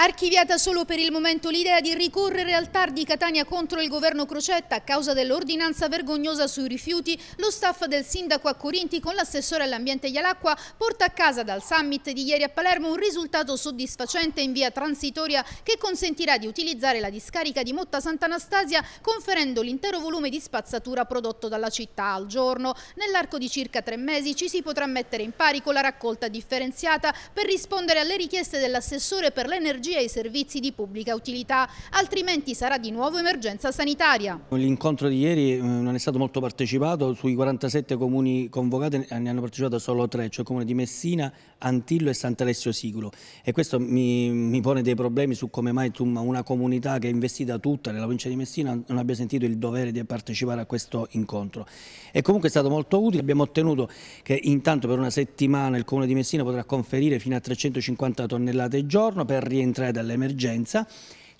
Archiviata solo per il momento l'idea di ricorrere al TAR di Catania contro il governo Crocetta a causa dell'ordinanza vergognosa sui rifiuti, lo staff del sindaco a Corinti con l'assessore all'ambiente Ialacqua porta a casa dal summit di ieri a Palermo un risultato soddisfacente in via transitoria che consentirà di utilizzare la discarica di Motta Sant'Anastasia conferendo l'intero volume di spazzatura prodotto dalla città al giorno. Nell'arco di circa tre mesi ci si potrà mettere in pari con la raccolta differenziata per rispondere alle richieste dell'assessore per l'energia all'energia e ai servizi di pubblica utilità, altrimenti sarà di nuovo emergenza sanitaria. L'incontro di ieri eh, non è stato molto partecipato, sui 47 comuni convocati ne hanno partecipato solo tre, cioè il comune di Messina, Antillo e Sant'Alessio Siculo e questo mi, mi, pone dei problemi su come mai una comunità che è investita tutta nella provincia di Messina non abbia sentito il dovere di partecipare a questo incontro. E comunque è stato molto utile, abbiamo ottenuto che intanto per una settimana il comune di Messina potrà conferire fino a 350 tonnellate al giorno per rientrare entrare dall'emergenza.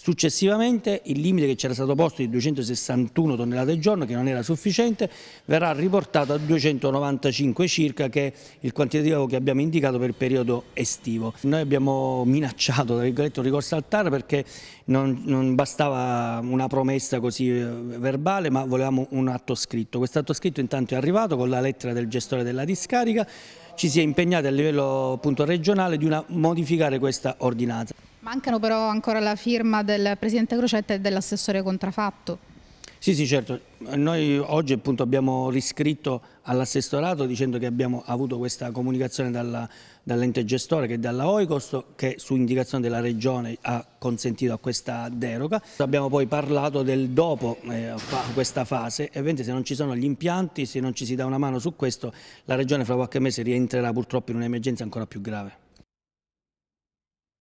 Successivamente il limite che c'era stato posto di 261 tonnellate al giorno, che non era sufficiente, verrà riportato a 295 circa, che è il quantitativo che abbiamo indicato per il periodo estivo. Noi abbiamo minacciato un ricorso al TAR perché non, non bastava una promessa così eh, verbale, ma volevamo un atto scritto. Quest'atto scritto intanto è arrivato con la lettera del gestore della discarica, ci si è impegnati a livello appunto, regionale di una, modificare questa ordinanza. Mancano però ancora la firma del Presidente Crocetta e dell'assessore contraffatto. Sì, sì, certo. Noi oggi appunto, abbiamo riscritto all'assessorato dicendo che abbiamo avuto questa comunicazione dall'ente gestore che è dalla OICOST che su indicazione della Regione ha consentito a questa deroga. Abbiamo poi parlato del dopo eh, questa fase e se non ci sono gli impianti, se non ci si dà una mano su questo, la Regione fra qualche mese rientrerà purtroppo in un'emergenza ancora più grave.